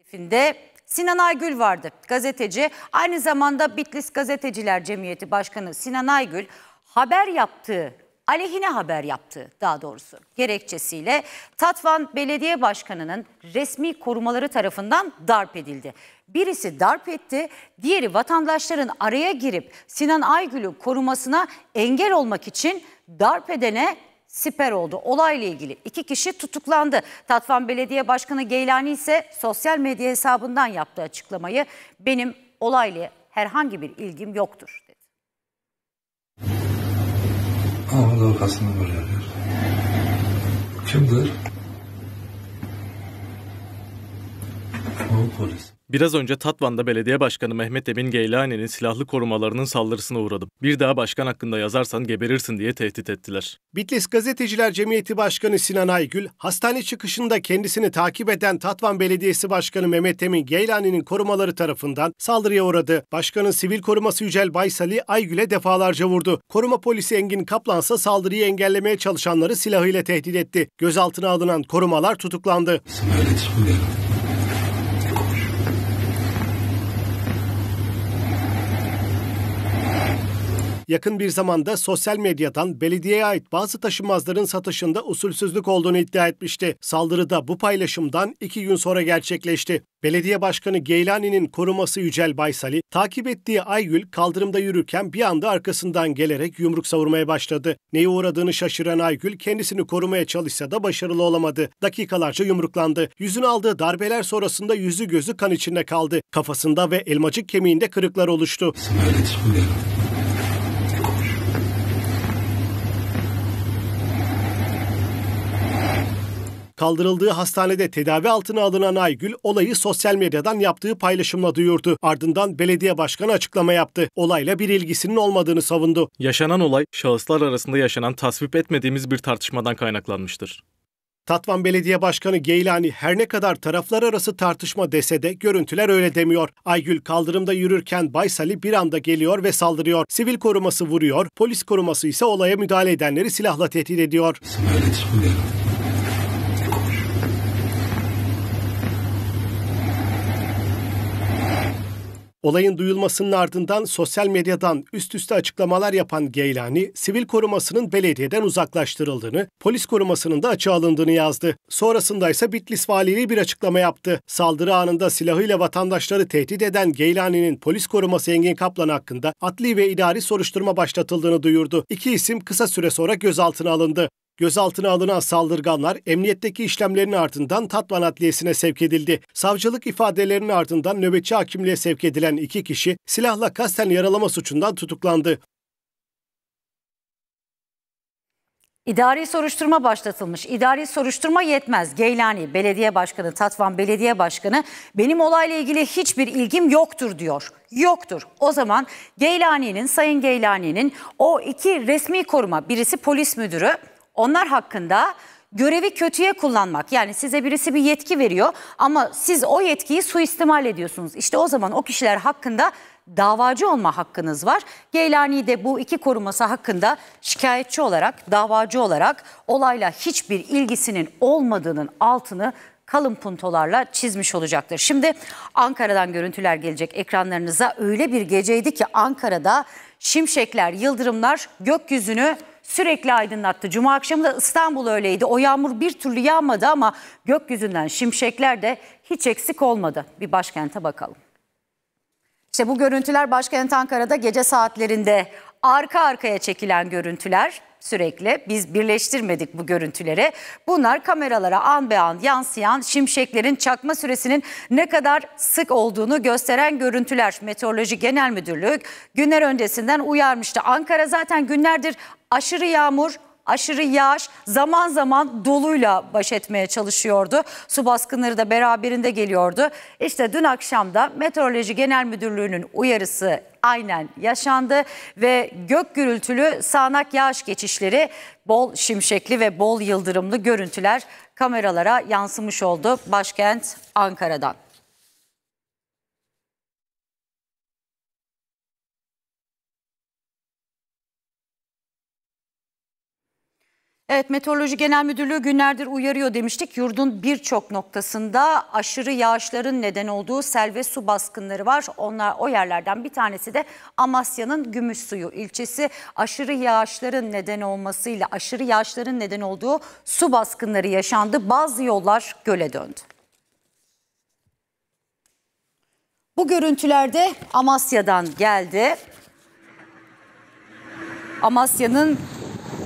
Hedefinde Sinan Aygül vardı gazeteci. Aynı zamanda Bitlis Gazeteciler Cemiyeti Başkanı Sinan Aygül haber yaptığı, aleyhine haber yaptığı daha doğrusu gerekçesiyle Tatvan Belediye Başkanı'nın resmi korumaları tarafından darp edildi. Birisi darp etti, diğeri vatandaşların araya girip Sinan Aygül'ün korumasına engel olmak için darp edene siper oldu. Olayla ilgili iki kişi tutuklandı. Tatvan Belediye Başkanı Geylani ise sosyal medya hesabından yaptığı açıklamayı benim olayla herhangi bir ilgim yoktur dedi. Ama Ağzı arkasını vuruyorlar. Kimdir? polis. Biraz önce Tatvan'da belediye başkanı Mehmet Emin Geylani'nin silahlı korumalarının saldırısına uğradım. Bir daha başkan hakkında yazarsan geberirsin diye tehdit ettiler. Bitlis Gazeteciler Cemiyeti Başkanı Sinan Aygül, hastane çıkışında kendisini takip eden Tatvan Belediyesi Başkanı Mehmet Emin Geylani'nin korumaları tarafından saldırıya uğradı. Başkanın sivil koruması Yücel Baysali Aygül'e defalarca vurdu. Koruma polisi Engin Kaplan ise saldırıyı engellemeye çalışanları silahıyla tehdit etti. Gözaltına alınan korumalar tutuklandı. Sinan yakın bir zamanda sosyal medyadan belediyeye ait bazı taşınmazların satışında usulsüzlük olduğunu iddia etmişti. Saldırı da bu paylaşımdan iki gün sonra gerçekleşti. Belediye Başkanı Geylani'nin koruması Yücel Baysali, takip ettiği Aygül kaldırımda yürürken bir anda arkasından gelerek yumruk savurmaya başladı. Neye uğradığını şaşıran Aygül kendisini korumaya çalışsa da başarılı olamadı. Dakikalarca yumruklandı. Yüzün aldığı darbeler sonrasında yüzü gözü kan içinde kaldı. Kafasında ve elmacık kemiğinde kırıklar oluştu. Kaldırıldığı hastanede tedavi altına alınan Aygül olayı sosyal medyadan yaptığı paylaşımla duyurdu. Ardından belediye başkanı açıklama yaptı. Olayla bir ilgisinin olmadığını savundu. Yaşanan olay şahıslar arasında yaşanan tasvip etmediğimiz bir tartışmadan kaynaklanmıştır. Tatvan Belediye Başkanı Geylani her ne kadar taraflar arası tartışma dese de görüntüler öyle demiyor. Aygül kaldırımda yürürken Baysali bir anda geliyor ve saldırıyor. Sivil koruması vuruyor, polis koruması ise olaya müdahale edenleri silahla tehdit ediyor. Sana öyle Olayın duyulmasının ardından sosyal medyadan üst üste açıklamalar yapan Geylani, sivil korumasının belediyeden uzaklaştırıldığını, polis korumasının da açığa alındığını yazdı. Sonrasında ise Bitlis Valiliği bir açıklama yaptı. Saldırı anında silahıyla vatandaşları tehdit eden Geylani'nin polis koruması Engin Kaplan hakkında adli ve idari soruşturma başlatıldığını duyurdu. İki isim kısa süre sonra gözaltına alındı. Gözaltına alınan saldırganlar emniyetteki işlemlerin ardından Tatvan Adliyesi'ne sevk edildi. Savcılık ifadelerinin ardından nöbetçi hakimliğe sevk edilen iki kişi silahla kasten yaralama suçundan tutuklandı. İdari soruşturma başlatılmış. İdari soruşturma yetmez. Geylani Belediye Başkanı, Tatvan Belediye Başkanı benim olayla ilgili hiçbir ilgim yoktur diyor. Yoktur. O zaman Geylani'nin, Sayın Geylani'nin o iki resmi koruma birisi polis müdürü onlar hakkında görevi kötüye kullanmak. Yani size birisi bir yetki veriyor ama siz o yetkiyi suistimal ediyorsunuz. İşte o zaman o kişiler hakkında davacı olma hakkınız var. Geylani de bu iki koruması hakkında şikayetçi olarak, davacı olarak olayla hiçbir ilgisinin olmadığının altını kalın puntolarla çizmiş olacaktır. Şimdi Ankara'dan görüntüler gelecek ekranlarınıza. Öyle bir geceydi ki Ankara'da şimşekler, yıldırımlar gökyüzünü sürekli aydınlattı. Cuma akşamı da İstanbul öyleydi. O yağmur bir türlü yağmadı ama gökyüzünden şimşekler de hiç eksik olmadı. Bir başkente bakalım. İşte bu görüntüler başkent Ankara'da gece saatlerinde arka arkaya çekilen görüntüler sürekli. Biz birleştirmedik bu görüntülere. Bunlar kameralara an be an yansıyan şimşeklerin çakma süresinin ne kadar sık olduğunu gösteren görüntüler. Meteoroloji Genel Müdürlüğü günler öncesinden uyarmıştı. Ankara zaten günlerdir aşırı yağmur, aşırı yağış zaman zaman doluyla baş etmeye çalışıyordu. Su baskınları da beraberinde geliyordu. İşte dün akşam da Meteoroloji Genel Müdürlüğü'nün uyarısı aynen yaşandı ve gök gürültülü sağanak yağış geçişleri bol şimşekli ve bol yıldırımlı görüntüler kameralara yansımış oldu başkent Ankara'dan. Evet Meteoroloji Genel Müdürlüğü günlerdir uyarıyor demiştik. Yurdun birçok noktasında aşırı yağışların neden olduğu sel ve su baskınları var. Onlar o yerlerden bir tanesi de Amasya'nın Gümüşsuyu ilçesi. Aşırı yağışların neden olmasıyla aşırı yağışların neden olduğu su baskınları yaşandı. Bazı yollar göle döndü. Bu görüntülerde Amasya'dan geldi. Amasya'nın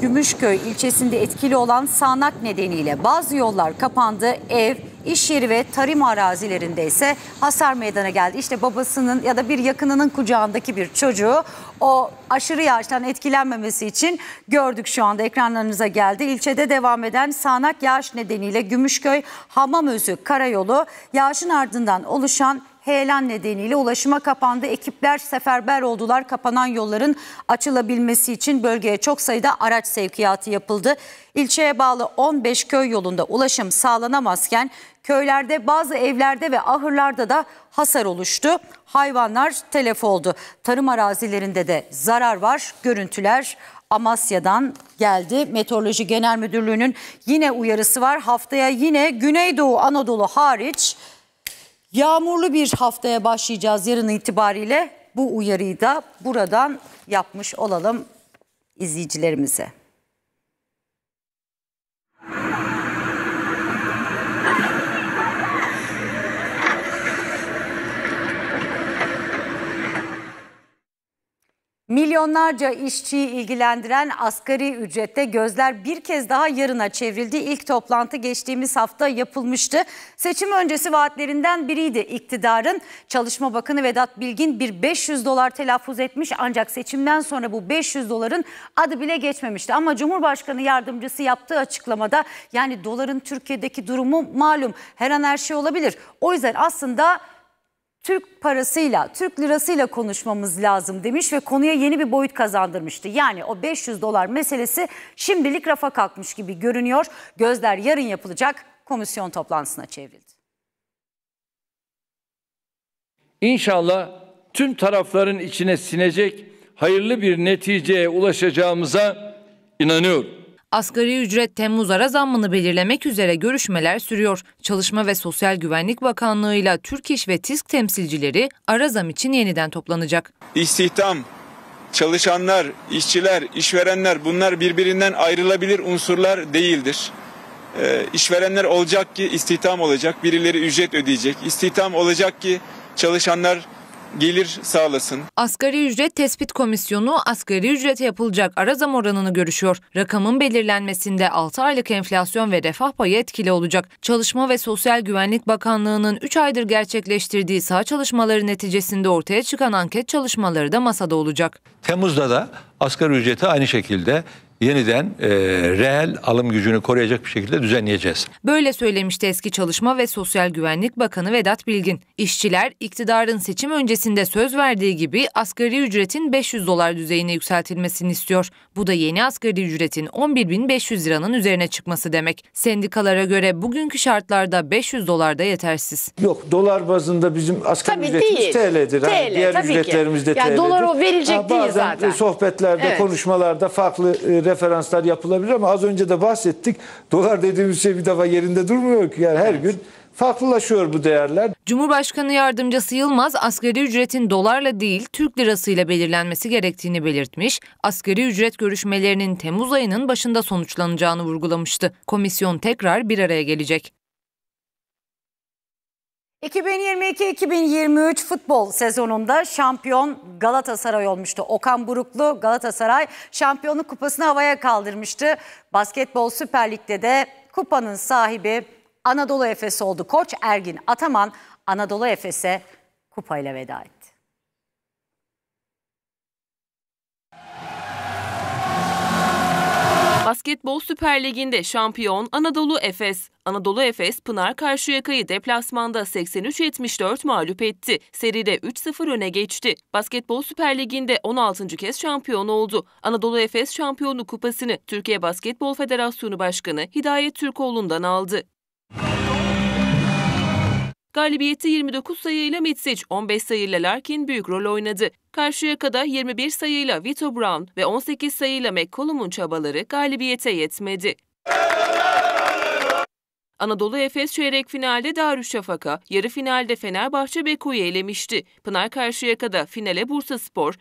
Gümüşköy ilçesinde etkili olan sağanak nedeniyle bazı yollar kapandı. Ev, iş yeri ve tarım arazilerinde ise hasar meydana geldi. İşte babasının ya da bir yakınının kucağındaki bir çocuğu o aşırı yağıştan etkilenmemesi için gördük şu anda ekranlarınıza geldi. İlçede devam eden sağanak yağış nedeniyle Gümüşköy Hamamözü Karayolu yağışın ardından oluşan heyelan nedeniyle ulaşıma kapandı. Ekipler seferber oldular. Kapanan yolların açılabilmesi için bölgeye çok sayıda araç sevkiyatı yapıldı. İlçeye bağlı 15 köy yolunda ulaşım sağlanamazken köylerde bazı evlerde ve ahırlarda da hasar oluştu. Hayvanlar telef oldu. Tarım arazilerinde de zarar var. Görüntüler Amasya'dan geldi. Meteoroloji Genel Müdürlüğü'nün yine uyarısı var. Haftaya yine Güneydoğu Anadolu hariç Yağmurlu bir haftaya başlayacağız yarın itibariyle. Bu uyarıyı da buradan yapmış olalım izleyicilerimize. Milyonlarca işçiyi ilgilendiren asgari ücrette gözler bir kez daha yarına çevrildi. İlk toplantı geçtiğimiz hafta yapılmıştı. Seçim öncesi vaatlerinden biriydi iktidarın. Çalışma Bakanı Vedat Bilgin bir 500 dolar telaffuz etmiş ancak seçimden sonra bu 500 doların adı bile geçmemişti. Ama Cumhurbaşkanı yardımcısı yaptığı açıklamada yani doların Türkiye'deki durumu malum her an her şey olabilir. O yüzden aslında Türk parasıyla, Türk lirasıyla konuşmamız lazım demiş ve konuya yeni bir boyut kazandırmıştı. Yani o 500 dolar meselesi şimdilik rafa kalkmış gibi görünüyor. Gözler yarın yapılacak komisyon toplantısına çevrildi. İnşallah tüm tarafların içine sinecek hayırlı bir neticeye ulaşacağımıza inanıyorum. Asgari ücret Temmuz ara zammını belirlemek üzere görüşmeler sürüyor. Çalışma ve Sosyal Güvenlik Bakanlığı ile Türk İş ve TİSK temsilcileri ara zam için yeniden toplanacak. İstihdam, çalışanlar, işçiler, işverenler bunlar birbirinden ayrılabilir unsurlar değildir. Ee, işverenler olacak ki istihdam olacak, birileri ücret ödeyecek. İstihdam olacak ki çalışanlar gelir sağlasın. Asgari ücret tespit komisyonu asgari ücrete yapılacak ara zam oranını görüşüyor. Rakamın belirlenmesinde 6 aylık enflasyon ve refah payı etkili olacak. Çalışma ve Sosyal Güvenlik Bakanlığı'nın 3 aydır gerçekleştirdiği sağ çalışmaları neticesinde ortaya çıkan anket çalışmaları da masada olacak. Temmuz'da da asgari ücrete aynı şekilde yeniden e, reel alım gücünü koruyacak bir şekilde düzenleyeceğiz. Böyle söylemişti eski Çalışma ve Sosyal Güvenlik Bakanı Vedat Bilgin. İşçiler iktidarın seçim öncesinde söz verdiği gibi asgari ücretin 500 dolar düzeyine yükseltilmesini istiyor. Bu da yeni asgari ücretin 11.500 liranın üzerine çıkması demek. Sendikalara göre bugünkü şartlarda 500 dolar da yetersiz. Yok dolar bazında bizim asgari tabii ücretimiz değil. TL'dir. Hani TL, diğer ücretlerimiz ki. de yani TL'dir. Dolar o verilecek ha, değil zaten. Bazen sohbetlerde, evet. konuşmalarda farklı e, referanslar yapılabilir ama az önce de bahsettik. Dolar dediğimiz şey bir defa yerinde durmuyor ki. Yani her evet. gün farklılaşıyor bu değerler. Cumhurbaşkanı yardımcısı Yılmaz asgari ücretin dolarla değil Türk lirasıyla belirlenmesi gerektiğini belirtmiş, asgari ücret görüşmelerinin Temmuz ayının başında sonuçlanacağını vurgulamıştı. Komisyon tekrar bir araya gelecek. 2022-2023 futbol sezonunda şampiyon Galatasaray olmuştu. Okan Buruklu Galatasaray şampiyonluk kupasını havaya kaldırmıştı. Basketbol Süper Lig'de de kupanın sahibi Anadolu Efes oldu. Koç Ergin Ataman Anadolu Efes'e kupayla veda etti. Basketbol Süper Ligi'nde şampiyon Anadolu Efes. Anadolu Efes Pınar Karşıyaka'yı deplasmanda 83-74 mağlup etti. Seride 3-0 öne geçti. Basketbol Süper Ligi'nde 16. kez şampiyon oldu. Anadolu Efes şampiyonluk kupasını Türkiye Basketbol Federasyonu Başkanı Hidayet Türkoğlu'ndan aldı. Galibiyeti 29 sayıyla Mitsic, 15 sayıyla Larkin büyük rol oynadı. Karşıyaka'da 21 sayıyla Vito Brown ve 18 sayıyla McCollum'un çabaları galibiyete yetmedi. Anadolu Efes çeyrek finalde Darüşşafaka, yarı finalde Fenerbahçe bekoyu elemişti. Pınar Karşıyaka'da finale Bursa Spor,